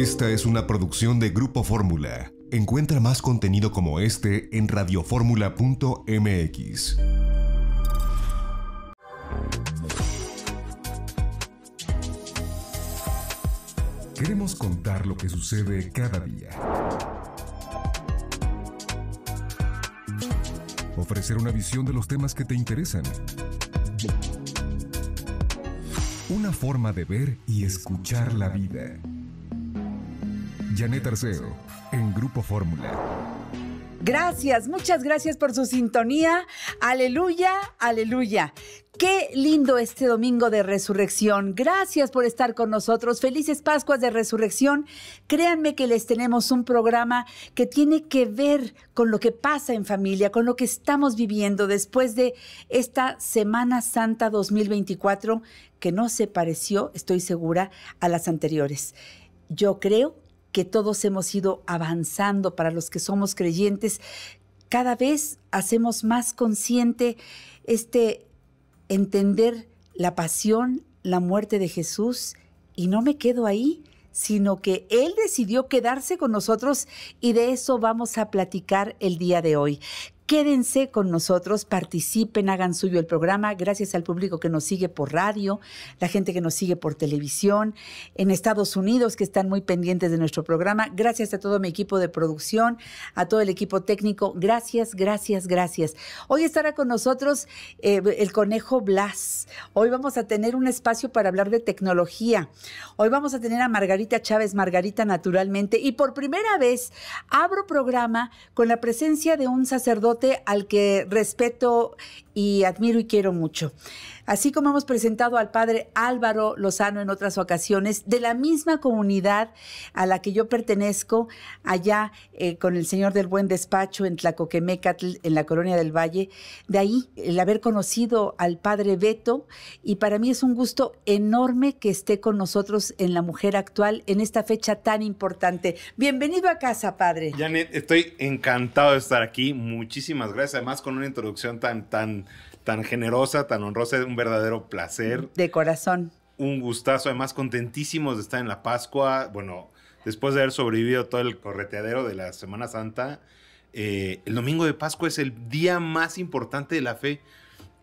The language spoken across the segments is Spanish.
Esta es una producción de Grupo Fórmula. Encuentra más contenido como este en radioformula.mx. Queremos contar lo que sucede cada día. Ofrecer una visión de los temas que te interesan. Una forma de ver y escuchar la vida. Janet Arceo, en Grupo Fórmula. Gracias, muchas gracias por su sintonía. Aleluya, aleluya. Qué lindo este domingo de resurrección. Gracias por estar con nosotros. Felices Pascuas de Resurrección. Créanme que les tenemos un programa que tiene que ver con lo que pasa en familia, con lo que estamos viviendo después de esta Semana Santa 2024 que no se pareció, estoy segura, a las anteriores. Yo creo que todos hemos ido avanzando para los que somos creyentes, cada vez hacemos más consciente este entender la pasión, la muerte de Jesús, y no me quedo ahí, sino que Él decidió quedarse con nosotros y de eso vamos a platicar el día de hoy. Quédense con nosotros, participen, hagan suyo el programa. Gracias al público que nos sigue por radio, la gente que nos sigue por televisión, en Estados Unidos que están muy pendientes de nuestro programa. Gracias a todo mi equipo de producción, a todo el equipo técnico. Gracias, gracias, gracias. Hoy estará con nosotros eh, el conejo Blas. Hoy vamos a tener un espacio para hablar de tecnología. Hoy vamos a tener a Margarita Chávez, Margarita naturalmente. Y por primera vez abro programa con la presencia de un sacerdote al que respeto y admiro y quiero mucho. Así como hemos presentado al padre Álvaro Lozano en otras ocasiones, de la misma comunidad a la que yo pertenezco, allá eh, con el Señor del Buen Despacho en Tlacoquemecatl, en la Colonia del Valle, de ahí el haber conocido al padre Beto, y para mí es un gusto enorme que esté con nosotros en La Mujer Actual en esta fecha tan importante. Bienvenido a casa, padre. Janet, estoy encantado de estar aquí, muchísimas gracias, además con una introducción tan, tan tan generosa, tan honrosa, un verdadero placer. De corazón. Un gustazo, además contentísimos de estar en la Pascua. Bueno, después de haber sobrevivido todo el correteadero de la Semana Santa, eh, el domingo de Pascua es el día más importante de la fe.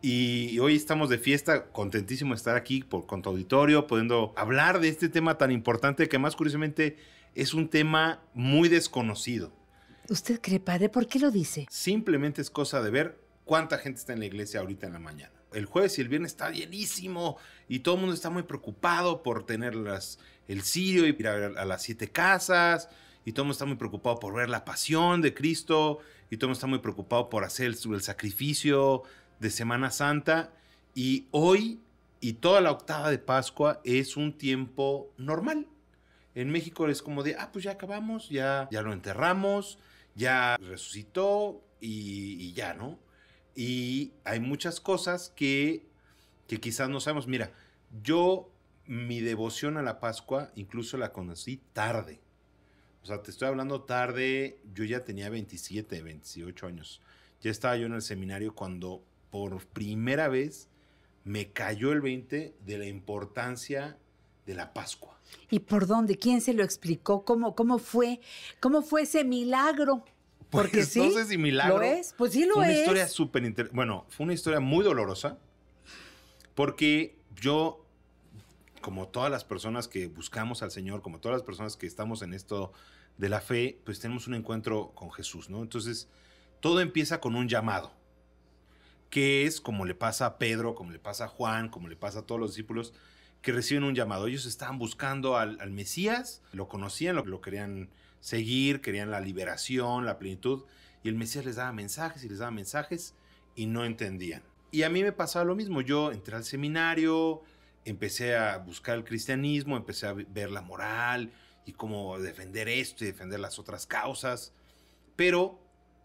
Y hoy estamos de fiesta, contentísimos de estar aquí por, con tu auditorio, pudiendo hablar de este tema tan importante que más curiosamente es un tema muy desconocido. ¿Usted cree, padre? ¿Por qué lo dice? Simplemente es cosa de ver cuánta gente está en la iglesia ahorita en la mañana. El jueves y el viernes está bienísimo y todo el mundo está muy preocupado por tener el sirio y ir a, las siete casas y todo el mundo está muy preocupado por ver la pasión de Cristo y todo el mundo está muy preocupado por hacer el, sacrificio de Semana Santa y hoy y toda la octava de Pascua es un tiempo normal. En México es como de, ah, pues ya acabamos, ya, ya lo enterramos, ya resucitó y ya, ¿no? Y hay muchas cosas que, que quizás no sabemos. Mira, yo mi devoción a la Pascua incluso la conocí tarde. O sea, te estoy hablando tarde, yo ya tenía 27, 28 años. Ya estaba yo en el seminario cuando por primera vez me cayó el 20 de la importancia de la Pascua. ¿Y por dónde? ¿Quién se lo explicó? ¿Cómo, cómo fue? ¿Cómo fue ese milagro? Pues, porque sí. Entonces, y es, pues sí lo fue una historia súper interesante. Bueno, fue una historia muy dolorosa. Porque yo, como todas las personas que buscamos al Señor, como todas las personas que estamos en esto de la fe, pues tenemos un encuentro con Jesús, ¿no? Entonces, todo empieza con un llamado. Que es como le pasa a Pedro, como le pasa a Juan, como le pasa a todos los discípulos que reciben un llamado. Ellos estaban buscando al, Mesías, lo conocían, lo, lo querían seguir, querían la liberación, la plenitud, y el Mesías les daba mensajes y les daba mensajes y no entendían. Y a mí me pasaba lo mismo, yo entré al seminario, empecé a buscar el cristianismo, empecé a ver la moral y cómo defender esto y defender las otras causas, pero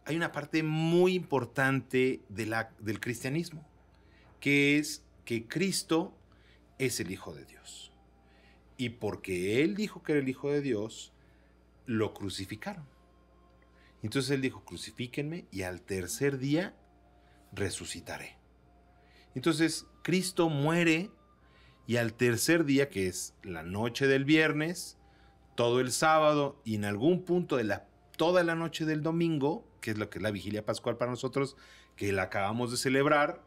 hay una parte muy importante de la, del cristianismo, que es que Cristo es el Hijo de Dios. Y porque Él dijo que era el Hijo de Dios, lo crucificaron. Entonces él dijo, crucifíquenme y al tercer día resucitaré. Entonces Cristo muere y al tercer día, que es la noche del viernes, todo el sábado y en algún punto de la, toda la noche del domingo, que es lo que es la vigilia pascual para nosotros, que la acabamos de celebrar,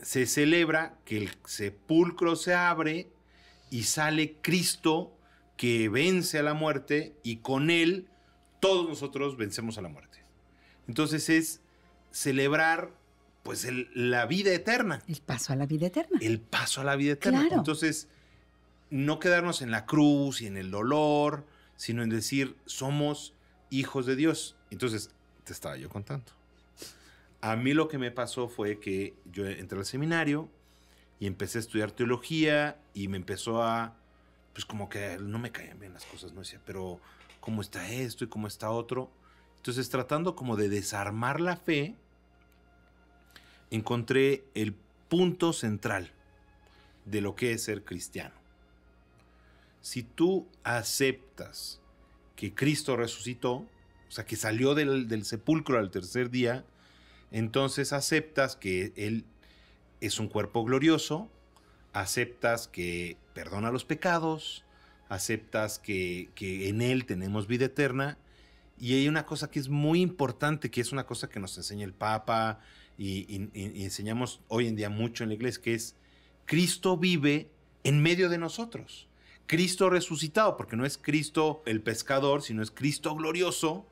se celebra que el sepulcro se abre y sale Cristo que vence a la muerte y con él todos nosotros vencemos a la muerte. Entonces es celebrar pues la vida eterna. El paso a la vida eterna. El paso a la vida eterna. Entonces, no quedarnos en la cruz y en el dolor, sino en decir, somos hijos de Dios. Entonces, te estaba yo contando. A mí lo que me pasó fue que yo entré al seminario y empecé a estudiar teología y me empezó a pues como que no me caían bien las cosas, ¿no? Decía, pero ¿cómo está esto y cómo está otro? Entonces, tratando como de desarmar la fe, encontré el punto central de lo que es ser cristiano. Si tú aceptas que Cristo resucitó, o sea, que salió del, del sepulcro al tercer día, entonces aceptas que Él es un cuerpo glorioso, aceptas que perdona los pecados, aceptas que, en Él tenemos vida eterna. Y hay una cosa que es muy importante, que es una cosa que nos enseña el Papa y, enseñamos hoy en día mucho en la iglesia, que es Cristo vive en medio de nosotros. Cristo resucitado, porque no es Cristo el pescador, sino es Cristo glorioso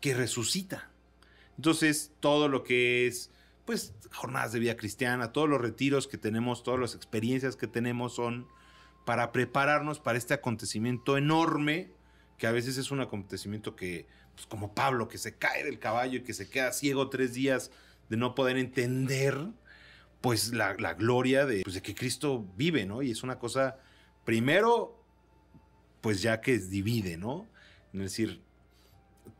que resucita. Entonces, todo lo que es, pues, jornadas de vida cristiana, todos los retiros que tenemos, todas las experiencias que tenemos son para prepararnos para este acontecimiento enorme, que a veces es un acontecimiento que, pues como Pablo, que se cae del caballo y que se queda ciego tres días de no poder entender, pues la, gloria de, pues, de que Cristo vive, ¿no? Y es una cosa, primero, pues ya que divide, ¿no? Es decir,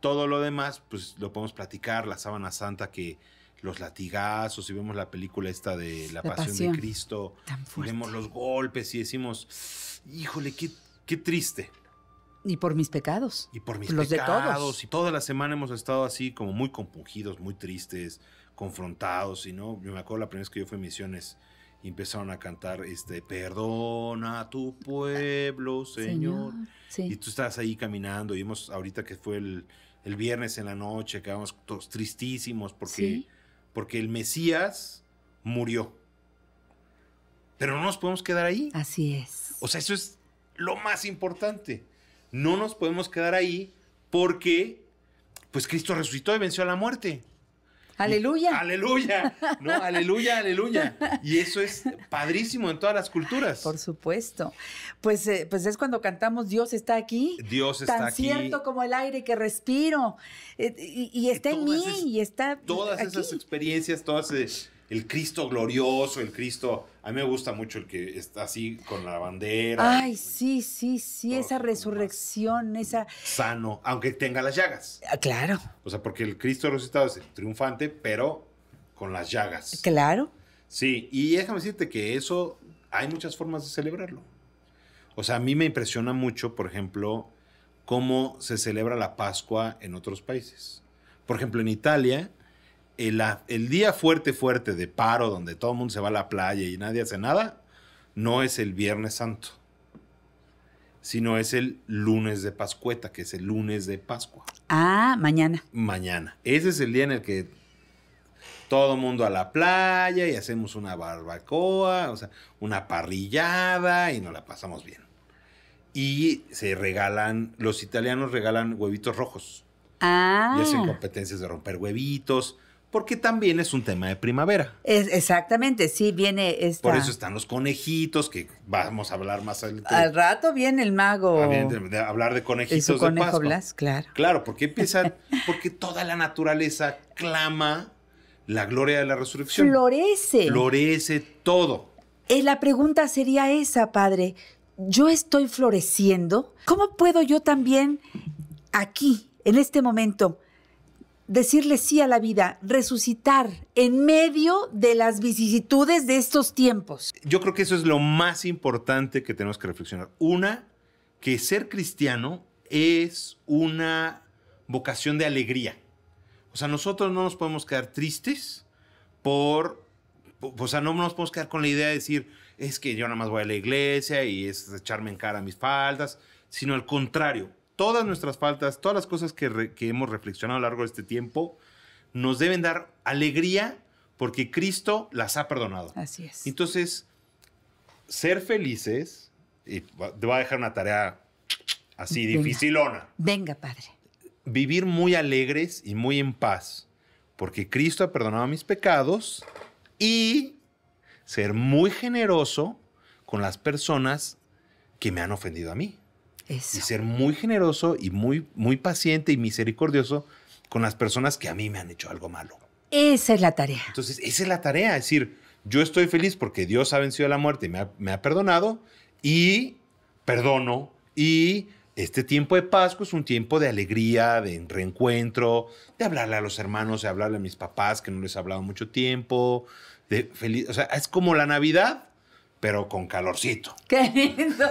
todo lo demás, pues lo podemos platicar, la sábana santa que los latigazos y vemos la película esta de La, pasión, de Cristo vemos los golpes y decimos, híjole, qué, triste. Y por mis pecados. Y por mis los pecados. De todos. Y toda la semana hemos estado así como muy compungidos, muy tristes, confrontados. Y no, yo me acuerdo la primera vez que yo fui a misiones y empezaron a cantar este perdona a tu pueblo, Señor. Y tú estabas ahí caminando y hemos ahorita que fue el, viernes en la noche, quedamos todos tristísimos porque porque el Mesías murió. Pero no nos podemos quedar ahí. Así es. O sea, eso es lo más importante. No nos podemos quedar ahí porque, pues Cristo resucitó y venció a la muerte. Aleluya. Aleluya. aleluya, aleluya. Y eso es padrísimo en todas las culturas. Por supuesto. Pues, eh, pues es cuando cantamos Dios está aquí. Dios está aquí. cierto como el aire que respiro. Eh, y, está en mí. y está. Todas esas experiencias, todas. esas... Eh, el Cristo glorioso, el Cristo. A mí me gusta mucho el que está así con la bandera. Ay, sí, sí, sí, esa resurrección, esa. Sano, aunque tenga las llagas. Ah, claro. O sea, porque el Cristo resucitado es triunfante, pero con las llagas. Claro. Sí, y déjame decirte que eso hay muchas formas de celebrarlo. O sea, a mí me impresiona mucho, por ejemplo, cómo se celebra la Pascua en otros países. Por ejemplo, en Italia el, día fuerte, fuerte de paro, donde todo el mundo se va a la playa y nadie hace nada, no es el Viernes Santo, sino es el lunes de Pascueta, que es el lunes de Pascua. Ah, mañana. Mañana. Ese es el día en el que todo el mundo a la playa y hacemos una barbacoa, o sea, una parrillada y nos la pasamos bien. Y se regalan, los italianos regalan huevitos rojos. Ah. Y hacen ah. competencias de romper huevitos porque también es un tema de primavera. exactamente, sí, viene esta... Por eso están los conejitos, que vamos a hablar más al... Al rato viene el mago. Ah, de, hablar de conejitos de Pascua. claro. Claro, porque empiezan, porque toda la naturaleza clama la gloria de la resurrección. Florece. Florece todo. Eh, la pregunta sería esa, padre. Yo estoy floreciendo. ¿Cómo puedo yo también aquí, en este momento, decirle sí a la vida, resucitar en medio de las vicisitudes de estos tiempos. Yo creo que eso es lo más importante que tenemos que reflexionar. Una, que ser cristiano es una vocación de alegría. O sea, nosotros no nos podemos quedar tristes por, o sea, no nos podemos quedar con la idea de decir, es que yo nada más voy a la iglesia y es echarme en cara mis faldas, sino al contrario, todas nuestras faltas, todas las cosas que, hemos reflexionado a lo largo de este tiempo, nos deben dar alegría porque Cristo las ha perdonado. Así es. Entonces, ser felices, y te va a dejar una tarea así dificilona. Venga, Padre. Vivir muy alegres y muy en paz, porque Cristo ha perdonado mis pecados y ser muy generoso con las personas que me han ofendido a mí ser muy generoso y muy, muy paciente y misericordioso con las personas que a mí me han hecho algo malo. Esa es la tarea. Entonces, esa es la tarea. Es decir, yo estoy feliz porque Dios ha vencido la muerte y me ha, perdonado y perdono y este tiempo de Pascua es un tiempo de alegría, de reencuentro, de hablarle a los hermanos, de hablarle a mis papás que no les he hablado mucho tiempo, de feliz, o sea, es como la Navidad, pero con calorcito. Qué lindo.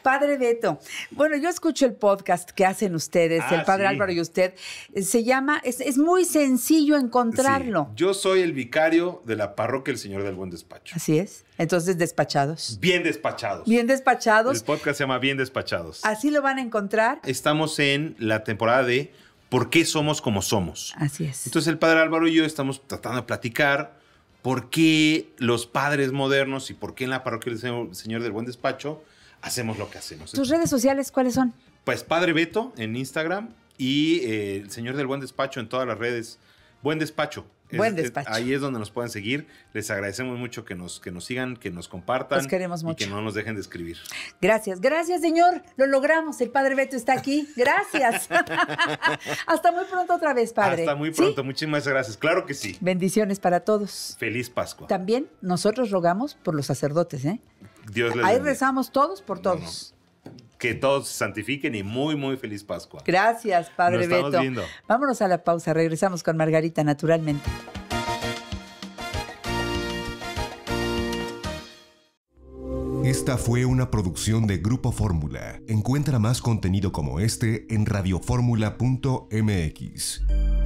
Padre Beto, bueno, yo escucho el podcast que hacen ustedes, el ah, Padre Álvaro y usted. Se llama, es, muy sencillo encontrarlo. Yo soy el vicario de la parroquia El Señor del Buen Despacho. Así es. Entonces, despachados. Bien despachados. Bien despachados. El podcast se llama Bien despachados. Así lo van a encontrar. Estamos en la temporada de ¿Por qué somos como somos? Así es. Entonces, el Padre Álvaro y yo estamos tratando de platicar ¿Por qué los padres modernos y por qué en la parroquia del Señor del Buen Despacho hacemos lo que hacemos? ¿Tus redes sociales cuáles son? Pues Padre Beto en Instagram y eh, el Señor del Buen Despacho en todas las redes. Buen Despacho, Buen este, despacho. ahí es donde nos pueden seguir. Les agradecemos mucho que nos, que nos sigan, que nos compartan. queremos mucho. Y que no nos dejen de escribir. Gracias, gracias, señor. Lo logramos. El padre Beto está aquí. Gracias. Hasta muy pronto otra vez, padre. Hasta muy pronto. Muchísimas gracias. Claro que sí. Bendiciones para todos. Feliz Pascua. También nosotros rogamos por los sacerdotes, ¿eh? Dios les Ahí rezamos todos por todos que todos se santifiquen y muy, muy feliz Pascua. Gracias, Padre Beto. Vámonos a la pausa, regresamos con Margarita naturalmente. Esta fue una producción de Grupo Fórmula. Encuentra más contenido como este en radioformula.mx.